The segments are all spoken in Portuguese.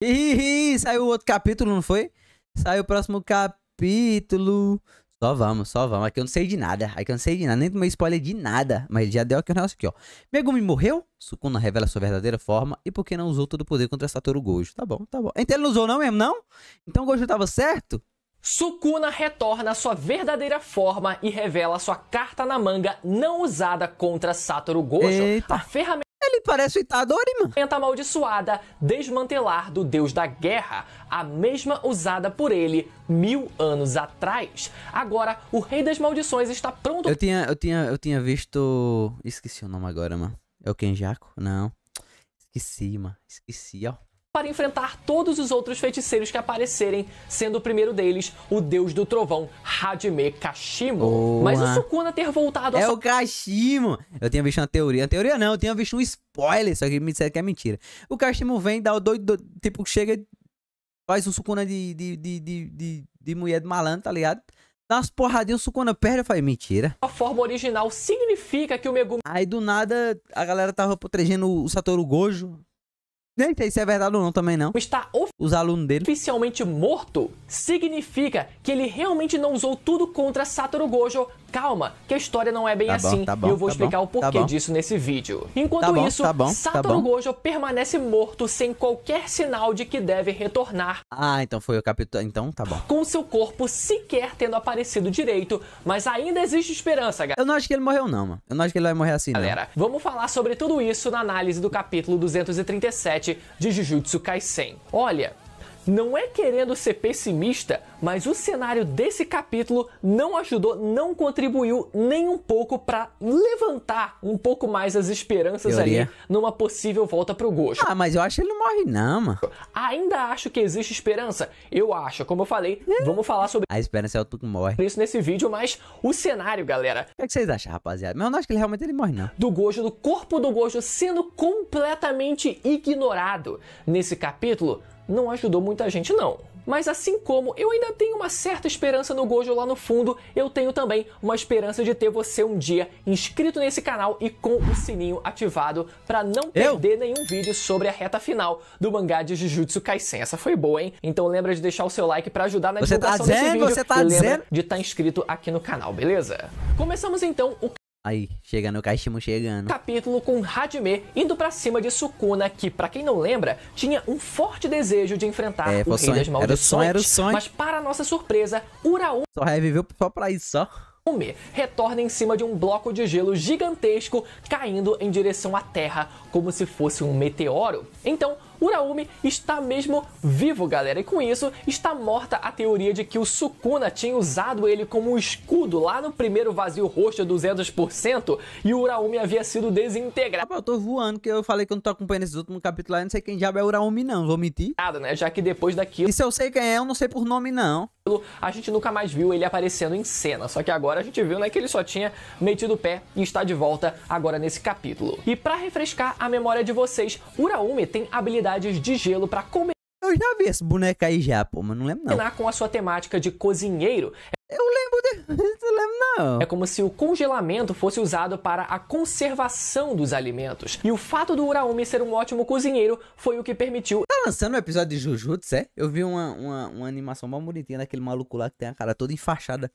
Ih, saiu outro capítulo, não foi? Saiu o próximo capítulo. Só vamos, só vamos. Aqui eu não sei de nada. Aqui eu não sei de nada. Nem tomei spoiler de nada. Mas já deu aqui o um negócio aqui, ó. Megumi morreu. Sukuna revela sua verdadeira forma. E por que não usou todo o poder contra Satoru Gojo? Tá bom, tá bom. Então ele não usou não mesmo, não? Então o Gojo tava certo? Sukuna retorna à sua verdadeira forma e revela sua carta na manga não usada contra Satoru Gojo. Eita. A ferramenta ele parece o Itadori, mano. Tenta tá amaldiçoada desmantelar do deus da guerra, a mesma usada por ele mil anos atrás. Agora, o rei das maldições está pronto... Eu tinha, eu tinha, eu tinha visto... Esqueci o nome agora, mano. É o Kenjaku? Não. Esqueci, mano. Esqueci, ó para enfrentar todos os outros feiticeiros que aparecerem, sendo o primeiro deles o deus do trovão, Hajime Kashimo. Boa. Mas o Sukuna ter voltado a... É o Kashimo! Eu tinha visto uma teoria, uma teoria não, eu tinha visto um spoiler, só que me disseram que é mentira. O Kashimo vem, dá o doido, do... tipo, chega, faz um Sukuna de, de, de, de, de, de mulher de malandro, tá ligado? Dá umas porradinhas, o Sukuna perde, eu falei, mentira. A forma original significa que o Megumi... Aí do nada, a galera tava protegendo o Satoru Gojo, nem sei se é verdade ou não também não. Está os alunos dele. oficialmente morto significa que ele realmente não usou tudo contra Satoru Gojo Calma, que a história não é bem tá assim. Bom, tá bom, e eu vou tá explicar bom, o tá porquê disso nesse vídeo. Enquanto tá isso, tá Satoru Gojo permanece morto sem qualquer sinal de que deve retornar. Ah, então foi o capitão. Então tá bom. Com seu corpo sequer tendo aparecido direito, mas ainda existe esperança, galera. Eu não acho que ele morreu, não, mano. Eu não acho que ele vai morrer assim, Galera, não. vamos falar sobre tudo isso na análise do capítulo 237 de Jujutsu Kaisen. Olha, não é querendo ser pessimista, mas o cenário desse capítulo não ajudou, não contribuiu nem um pouco para levantar um pouco mais as esperanças Teoria. ali numa possível volta pro Gojo. Ah, mas eu acho que ele não morre não, mano. Ainda acho que existe esperança. Eu acho, como eu falei, é. vamos falar sobre A esperança é o tu que morre. Isso nesse vídeo, mas o cenário, galera. O que, é que vocês acham, rapaziada? Mas eu não acho que ele realmente ele morre não. Do Gojo, do corpo do Gojo sendo completamente ignorado nesse capítulo não ajudou muita gente não. Mas assim como eu ainda tenho uma certa esperança no Gojo lá no fundo, eu tenho também uma esperança de ter você um dia inscrito nesse canal e com o sininho ativado para não perder eu? nenhum vídeo sobre a reta final do mangá de Jujutsu Kaisen. Essa foi boa, hein? Então lembra de deixar o seu like para ajudar na você tá divulgação tá dizendo, desse vídeo você tá e lembra dizendo? de estar tá inscrito aqui no canal, beleza? Começamos então o Aí, chegando o chegando. Capítulo com Hajime indo para cima de Sukuna, que para quem não lembra, tinha um forte desejo de enfrentar é, o rei sonho. das maldições. Era o sonho, era o sonho. Mas para nossa surpresa, Uraú só reviveu só pra isso, só. retorna em cima de um bloco de gelo gigantesco caindo em direção à Terra, como se fosse um meteoro. Então, Uraumi está mesmo vivo, galera, e com isso está morta a teoria de que o Sukuna tinha usado ele como escudo lá no primeiro vazio rosto 200% e o Uraumi havia sido desintegrado. Rapaz, eu tô voando que eu falei que eu não tô acompanhando esse últimos capítulo aí, não sei quem diabo é Uraumi não, vou mentir. Nada, né, já que depois daquilo... E se eu sei quem é, eu não sei por nome não. A gente nunca mais viu ele aparecendo em cena, só que agora a gente viu né, que ele só tinha metido o pé e está de volta agora nesse capítulo. E para refrescar a memória de vocês, Uraumi tem habilidade de gelo para comer. Eu já vi esse boneco aí já, pô, mas não lembro não. Com a sua temática de cozinheiro. Eu lembro, de... eu lembro não. É como se o congelamento fosse usado para a conservação dos alimentos. E o fato do Uraumi ser um ótimo cozinheiro foi o que permitiu... Tá lançando um episódio de Jujutsu, é? Eu vi uma, uma, uma animação mal bonitinha daquele maluco lá que tem a cara toda enfaixada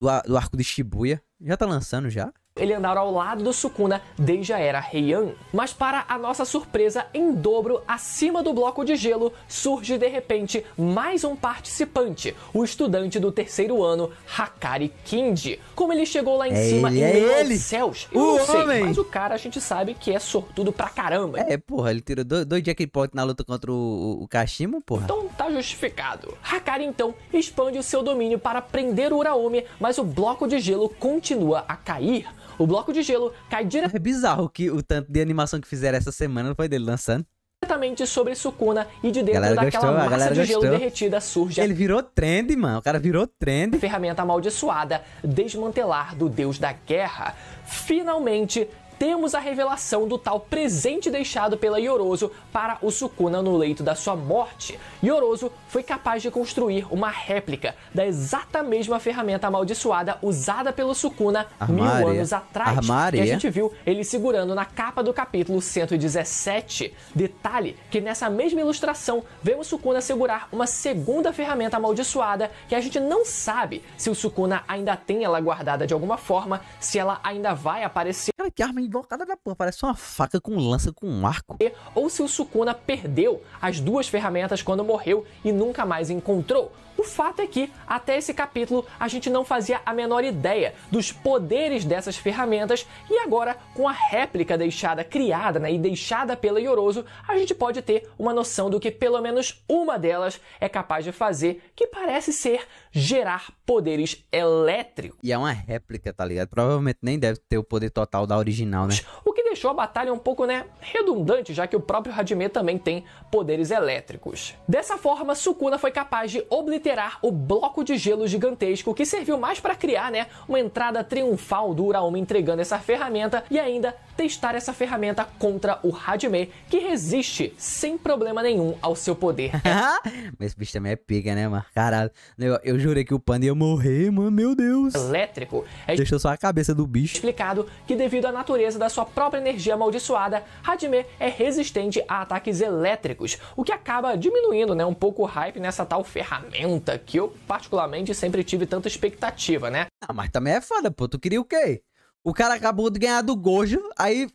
do, do arco de Shibuya. Já tá lançando já? Ele andara ao lado do Sukuna desde a era Heian. Mas para a nossa surpresa, em dobro, acima do bloco de gelo, surge de repente mais um participante, o estudante do terceiro ano, Hakari Kinji. Como ele chegou lá em é cima ele, e é ele. céus, eu o não sei, homem. mas o cara a gente sabe que é sortudo pra caramba. É, porra, ele tirou dois, dois jackpots na luta contra o, o, Kashima, porra. Então tá justificado. Hakari então expande o seu domínio para prender o Uraomi, mas o bloco de gelo continua a cair o bloco de gelo cai direto. É bizarro que o tanto de animação que fizeram essa semana não foi dele lançando diretamente sobre Sukuna e de dentro daquela gostou, massa de gelo derretida surge. Ele virou trend, mano. O cara virou trend. Ferramenta amaldiçoada, desmantelar do deus da guerra. Finalmente, temos a revelação do tal presente deixado pela Yoroso para o Sukuna no leito da sua morte. Yoroso foi capaz de construir uma réplica da exata mesma ferramenta amaldiçoada usada pelo Sukuna Armária. mil anos atrás, Armária. que a gente viu ele segurando na capa do capítulo 117. Detalhe que nessa mesma ilustração vemos Sukuna segurar uma segunda ferramenta amaldiçoada que a gente não sabe se o Sukuna ainda tem ela guardada de alguma forma, se ela ainda vai aparecer Cara, que arma invocada da porra, parece uma faca com lança com um arco. Ou se o Sukuna perdeu as duas ferramentas quando morreu e nunca mais encontrou. O fato é que, até esse capítulo, a gente não fazia a menor ideia dos poderes dessas ferramentas e agora, com a réplica deixada, criada né, e deixada pela Yoroso, a gente pode ter uma noção do que pelo menos uma delas é capaz de fazer, que parece ser gerar poderes elétricos. E é uma réplica, tá ligado? Provavelmente nem deve ter o poder total da original, né? O que deixou a batalha um pouco, né, redundante, já que o próprio Hadime também tem poderes elétricos. Dessa forma, Sukuna foi capaz de obliterar o bloco de gelo gigantesco que serviu mais para criar né, uma entrada triunfal do Urauma entregando essa ferramenta e ainda testar essa ferramenta contra o Hajime, que resiste sem problema nenhum ao seu poder. Mas esse bicho também é pica, né, mano? Caralho. Eu, eu jurei que o panda ia morrer, mano. Meu Deus. Elétrico. É Deixou só a cabeça do bicho. Explicado que devido à natureza da sua própria energia amaldiçoada, Hajime é resistente a ataques elétricos, o que acaba diminuindo, né, um pouco o hype nessa tal ferramenta que eu, particularmente, sempre tive tanta expectativa, né? Ah, mas também é foda, pô. Tu queria o quê? O cara acabou de ganhar do Gojo, aí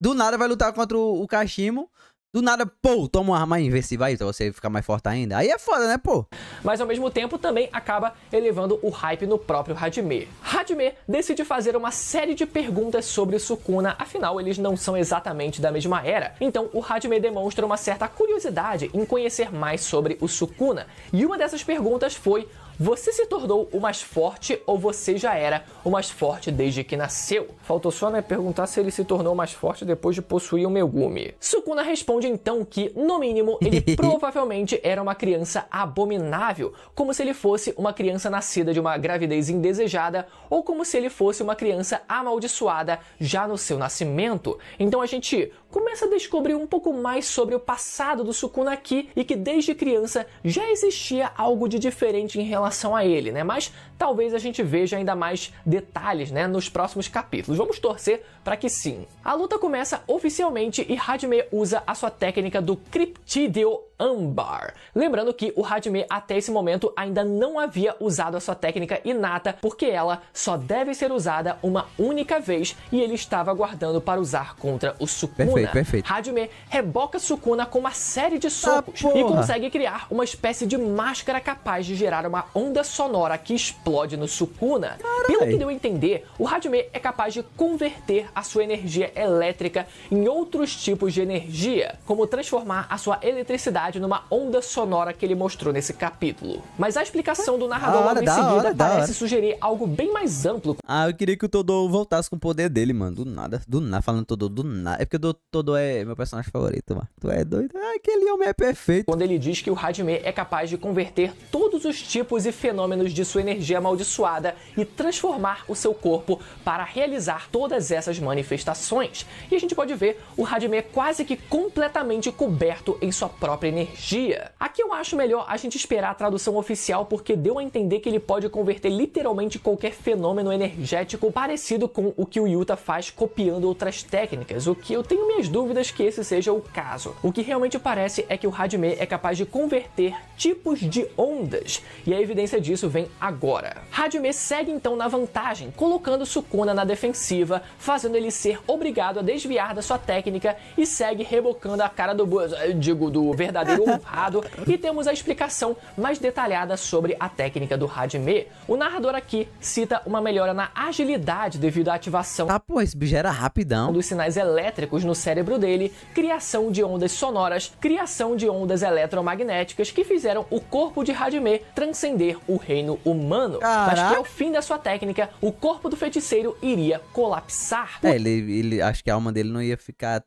do nada vai lutar contra o, o Kashimo. Do nada, pô, toma uma arma invencível aí pra você ficar mais forte ainda. Aí é foda, né, pô? Mas ao mesmo tempo também acaba elevando o hype no próprio Hadmer. Hadmer decide fazer uma série de perguntas sobre Sukuna, afinal eles não são exatamente da mesma era. Então o Hadmer demonstra uma certa curiosidade em conhecer mais sobre o Sukuna. E uma dessas perguntas foi você se tornou o mais forte ou você já era o mais forte desde que nasceu? Faltou só né, perguntar se ele se tornou mais forte depois de possuir o um Megumi. Sukuna responde então que, no mínimo, ele provavelmente era uma criança abominável, como se ele fosse uma criança nascida de uma gravidez indesejada ou como se ele fosse uma criança amaldiçoada já no seu nascimento. Então a gente começa a descobrir um pouco mais sobre o passado do Sukunaki e que desde criança já existia algo de diferente em relação a ele, né? Mas talvez a gente veja ainda mais detalhes, né, nos próximos capítulos. Vamos torcer para que sim. A luta começa oficialmente e Hajime usa a sua técnica do Cryptidio Ambar. Lembrando que o Hajime até esse momento ainda não havia usado a sua técnica inata, porque ela só deve ser usada uma única vez e ele estava aguardando para usar contra o Sukuna. Perfeito, perfeito. Hajime reboca Sukuna com uma série de ah, socos ah, e consegue criar uma espécie de máscara capaz de gerar uma onda sonora que explode no Sukuna. Carai. Pelo que deu a entender, o Radme é capaz de converter a sua energia elétrica em outros tipos de energia, como transformar a sua eletricidade numa onda sonora que ele mostrou nesse capítulo. Mas a explicação do narrador hora, logo em seguida hora, parece sugerir algo bem mais amplo. Ah, eu queria que o Todô voltasse com o poder dele, mano. Do nada, do nada, falando Todô, do nada. É porque o Todô é meu personagem favorito, mano. Tu é doido? Ah, aquele homem é perfeito. Quando ele diz que o Radme é capaz de converter todos os tipos e fenômenos de sua energia amaldiçoada e transformar transformar o seu corpo para realizar todas essas manifestações. E a gente pode ver o Hadmer quase que completamente coberto em sua própria energia. Aqui eu acho melhor a gente esperar a tradução oficial porque deu a entender que ele pode converter literalmente qualquer fenômeno energético parecido com o que o Yuta faz copiando outras técnicas, o que eu tenho minhas dúvidas que esse seja o caso. O que realmente parece é que o Hadme é capaz de converter tipos de ondas, e a evidência disso vem agora. Hadme segue então na na vantagem, colocando Sukuna na defensiva, fazendo ele ser obrigado a desviar da sua técnica e segue rebocando a cara do eh, digo do verdadeiro honrado e temos a explicação mais detalhada sobre a técnica do Hajime. O narrador aqui cita uma melhora na agilidade devido à ativação. Ah, pô, esse bicho era rapidão. Dos sinais elétricos no cérebro dele, criação de ondas sonoras, criação de ondas eletromagnéticas que fizeram o corpo de Hajime transcender o reino humano. Caraca. Mas que é o fim da sua técnica técnica, o corpo do feiticeiro iria colapsar. É, ele, ele acho que a alma dele não ia ficar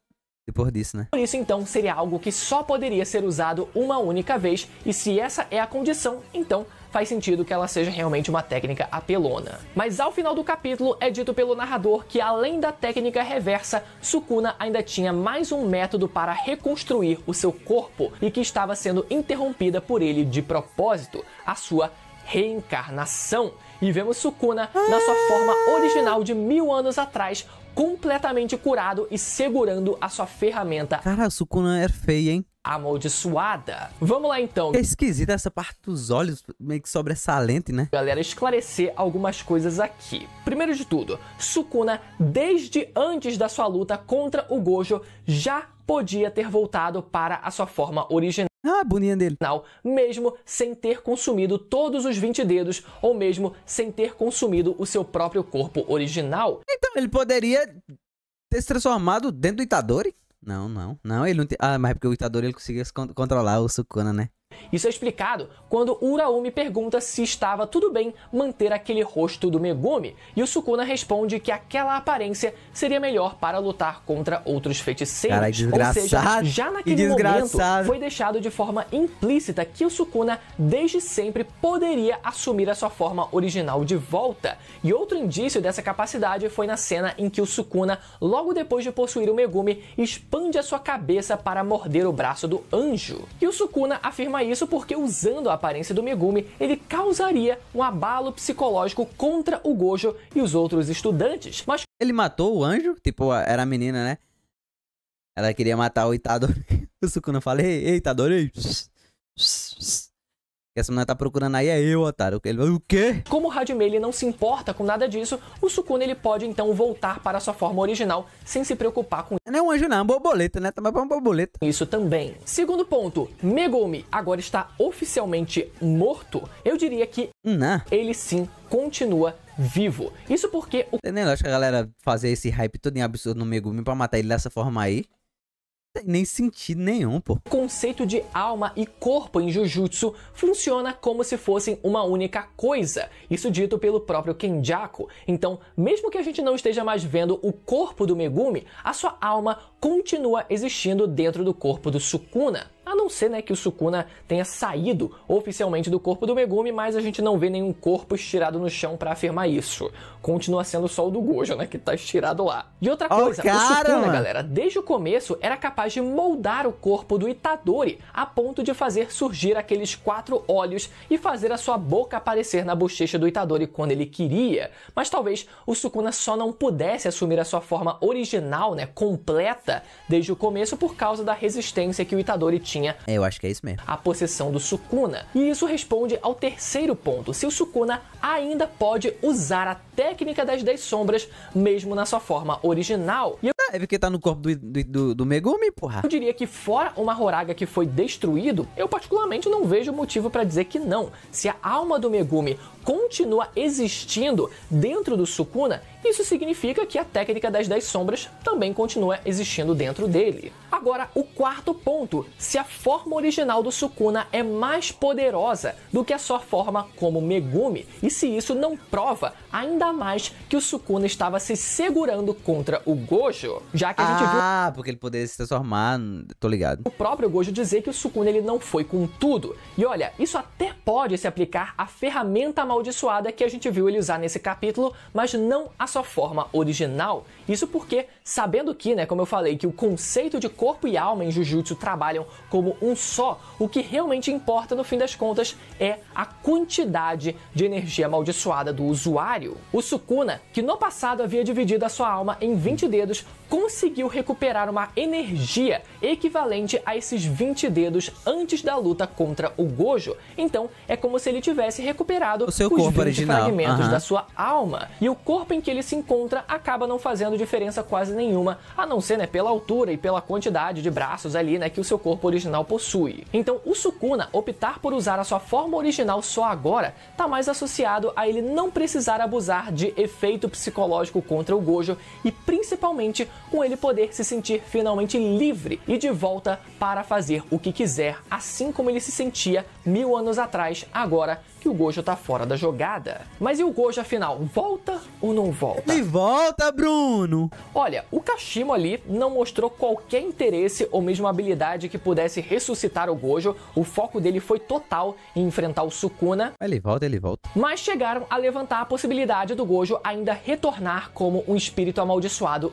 depois disso, né? Por isso, então, seria algo que só poderia ser usado uma única vez, e se essa é a condição, então faz sentido que ela seja realmente uma técnica apelona. Mas ao final do capítulo é dito pelo narrador que além da técnica reversa, Sukuna ainda tinha mais um método para reconstruir o seu corpo e que estava sendo interrompida por ele de propósito, a sua reencarnação e vemos Sukuna na sua forma original de mil anos atrás, completamente curado e segurando a sua ferramenta. Cara, a Sukuna é feia, hein? amaldiçoada. Vamos lá então. É esquisita essa parte dos olhos, meio que sobressalente, né? Galera, esclarecer algumas coisas aqui. Primeiro de tudo, Sukuna, desde antes da sua luta contra o Gojo, já podia ter voltado para a sua forma original. Ah, boninha dele. Mesmo sem ter consumido todos os 20 dedos, ou mesmo sem ter consumido o seu próprio corpo original. Então, ele poderia ter se transformado dentro do Itadori? Não, não. Não, ele não tem... Ah, mas é porque o Itadori ele conseguia controlar o Sukuna, né? Isso é explicado quando Uraumi pergunta se estava tudo bem manter aquele rosto do Megumi, e o Sukuna responde que aquela aparência seria melhor para lutar contra outros feiticeiros. Cara, desgraçado. Ou seja, já naquele momento foi deixado de forma implícita que o Sukuna desde sempre poderia assumir a sua forma original de volta. E outro indício dessa capacidade foi na cena em que o Sukuna, logo depois de possuir o Megumi, expande a sua cabeça para morder o braço do anjo. E o Sukuna afirma isso porque usando a aparência do Megumi, ele causaria um abalo psicológico contra o Gojo e os outros estudantes. Mas ele matou o anjo, tipo, era a menina, né? Ela queria matar o Itadori. o Sukuna fala: "Ei, Itadori, essa mulher tá procurando aí é eu, otário. Ele vai, o quê? Como o Hajime não se importa com nada disso, o Sukuna ele pode então voltar para sua forma original sem se preocupar com isso. Não é um anjo não, é uma borboleta, né? Também é uma borboleta. Isso também. Segundo ponto, Megumi agora está oficialmente morto. Eu diria que hum, não. Né? ele sim continua vivo. Isso porque... O... nem Acho que a galera fazer esse hype todo em absurdo no Megumi pra matar ele dessa forma aí tem nem sentido nenhum, pô. O conceito de alma e corpo em Jujutsu funciona como se fossem uma única coisa, isso dito pelo próprio Kenjaku. Então, mesmo que a gente não esteja mais vendo o corpo do Megumi, a sua alma continua existindo dentro do corpo do Sukuna. A não ser né, que o Sukuna tenha saído oficialmente do corpo do Megumi, mas a gente não vê nenhum corpo estirado no chão para afirmar isso. Continua sendo só o do Gojo, né? Que tá estirado lá. E outra coisa, oh, o Sukuna, galera, desde o começo era capaz de moldar o corpo do Itadori a ponto de fazer surgir aqueles quatro olhos e fazer a sua boca aparecer na bochecha do Itadori quando ele queria. Mas talvez o Sukuna só não pudesse assumir a sua forma original, né? Completa, desde o começo por causa da resistência que o Itadori tinha tinha. É, eu acho que é isso mesmo. A possessão do Sukuna. E isso responde ao terceiro ponto: se o Sukuna ainda pode usar a técnica das 10 sombras, mesmo na sua forma original. E é porque tá no corpo do, do, do, Megumi, porra. Eu diria que fora uma Horaga que foi destruído, eu particularmente não vejo motivo para dizer que não. Se a alma do Megumi continua existindo dentro do Sukuna, isso significa que a técnica das 10 sombras também continua existindo dentro dele. Agora, o quarto ponto: se a forma original do Sukuna é mais poderosa do que a sua forma como Megumi, e se isso não prova ainda mais que o Sukuna estava se segurando contra o Gojo. Já que a gente ah, viu. Ah, porque ele poderia se transformar. Tô ligado. O próprio Gojo dizer que o Sukuna ele não foi com tudo. E olha, isso até pode se aplicar à ferramenta amaldiçoada que a gente viu ele usar nesse capítulo, mas não à sua forma original. Isso porque, sabendo que, né, como eu falei, que o conceito de corpo e alma em Jujutsu trabalham como um só, o que realmente importa no fim das contas é a quantidade de energia amaldiçoada do usuário. O Sukuna, que no passado havia dividido a sua alma em 20 dedos, conseguiu recuperar uma energia equivalente a esses 20 dedos antes da luta contra o Gojo. Então, é como se ele tivesse recuperado o seu os corpo 20 original. fragmentos uhum. da sua alma. E o corpo em que ele se encontra acaba não fazendo diferença quase nenhuma, a não ser né, pela altura e pela quantidade de braços ali né, que o seu corpo original possui. Então, o Sukuna optar por usar a sua forma original só agora está mais associado a ele não precisar abusar de efeito psicológico contra o Gojo e principalmente com ele poder se sentir finalmente livre e de volta para fazer o que quiser, assim como ele se sentia mil anos atrás, agora que o Gojo tá fora da jogada. Mas e o Gojo, afinal, volta ou não volta? Ele volta, Bruno! Olha, o Kashimo ali não mostrou qualquer interesse ou mesmo habilidade que pudesse ressuscitar o Gojo. O foco dele foi total em enfrentar o Sukuna. Ele volta, ele volta. Mas chegaram a levantar a possibilidade do Gojo ainda retornar como um espírito amaldiçoado.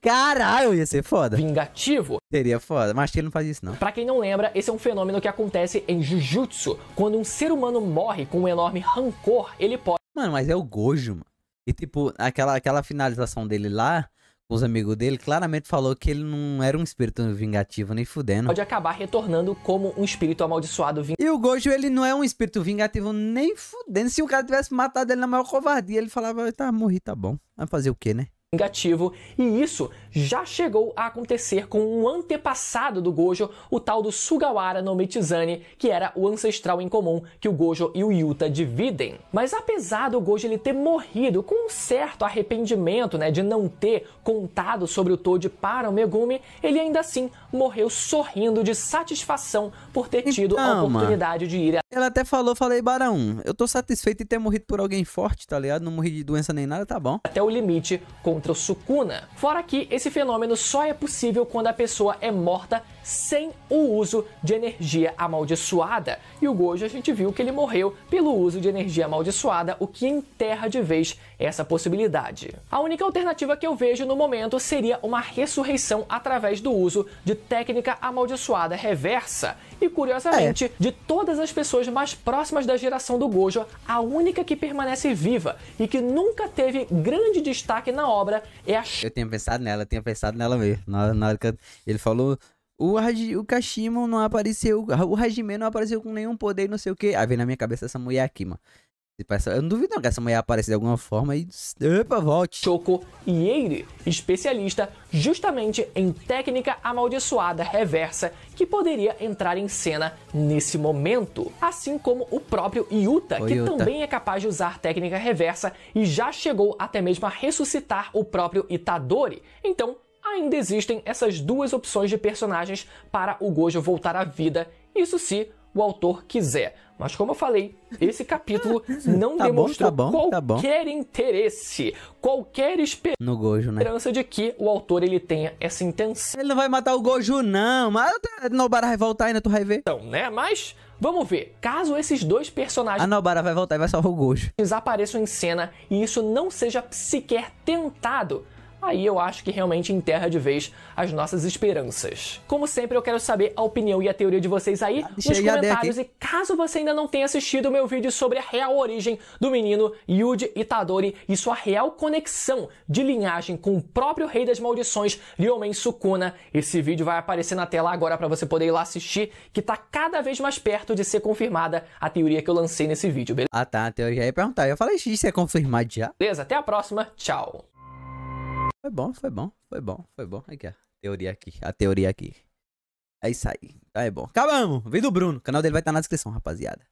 Caralho, ia ser foda. Vingativo. Seria foda, mas ele não faz isso não. Pra quem não lembra, esse é um fenômeno que acontece em Jujutsu. Quando um ser humano morre com um enorme rancor, ele pode... Mano, mas é o Gojo, mano. E tipo, aquela, aquela finalização dele lá, com os amigos dele, claramente falou que ele não era um espírito vingativo, nem fudendo. Pode acabar retornando como um espírito amaldiçoado vingativo. E o Gojo, ele não é um espírito vingativo nem fudendo. Se o cara tivesse matado ele na maior covardia, ele falava, tá, morri, tá bom. Vai fazer o quê, né? vingativo, e isso já chegou a acontecer com um antepassado do Gojo, o tal do Sugawara no Mitsune, que era o ancestral em comum que o Gojo e o Yuta dividem. Mas apesar do Gojo ele ter morrido com um certo arrependimento, né, de não ter contado sobre o Toad para o Megumi, ele ainda assim morreu sorrindo de satisfação por ter então, tido então, a oportunidade mano, de ir a... Ela até falou, falei, Barão, eu tô satisfeito em ter morrido por alguém forte, tá ligado? Não morri de doença nem nada, tá bom. Até o limite com contra o Sukuna. Fora que esse fenômeno só é possível quando a pessoa é morta sem o uso de energia amaldiçoada. E o Gojo a gente viu que ele morreu pelo uso de energia amaldiçoada, o que enterra de vez essa possibilidade. A única alternativa que eu vejo no momento seria uma ressurreição através do uso de técnica amaldiçoada reversa. E curiosamente, é. de todas as pessoas mais próximas da geração do Gojo, a única que permanece viva e que nunca teve grande destaque na obra é a. Eu tenho pensado nela, eu tenho pensado nela mesmo. Na, na hora que ele falou. O, Haji, o Kashima não apareceu. O Hajime não apareceu com nenhum poder, não sei o que. Aí vem na minha cabeça essa mulher aqui, mano. Tipo, eu não duvido não que essa mulher apareça de alguma forma e... Epa, volte. Choco Ieire, especialista justamente em técnica amaldiçoada reversa que poderia entrar em cena nesse momento. Assim como o próprio Yuta, Oi, que Yuta. também é capaz de usar técnica reversa e já chegou até mesmo a ressuscitar o próprio Itadori. Então, ainda existem essas duas opções de personagens para o Gojo voltar à vida. Isso se o autor quiser. Mas como eu falei, esse capítulo não tá, tá demonstrou bom, tá bom, qualquer tá interesse, qualquer esperança no Gojo, né? de que o autor ele tenha essa intenção. Ele não vai matar o Gojo não, mas Nobara vai voltar ainda, tu vai ver. Então, né? Mas vamos ver. Caso esses dois personagens... A Nobara vai voltar e vai salvar o Gojo. Desapareçam em cena e isso não seja sequer tentado aí eu acho que realmente enterra de vez as nossas esperanças. Como sempre, eu quero saber a opinião e a teoria de vocês aí nos comentários. E caso você ainda não tenha assistido o meu vídeo sobre a real origem do menino Yuji Itadori e sua real conexão de linhagem com o próprio rei das maldições, Ryomen Sukuna, esse vídeo vai aparecer na tela agora para você poder ir lá assistir, que tá cada vez mais perto de ser confirmada a teoria que eu lancei nesse vídeo, beleza? Ah tá, a teoria ia perguntar. Eu falei, isso é confirmado já? Beleza, até a próxima, tchau. Foi bom, foi bom, foi bom, foi bom. Aqui, a teoria aqui, a teoria aqui. É isso aí, Aí, tá, é bom. Acabamos! Vem do Bruno, o canal dele vai estar na descrição, rapaziada.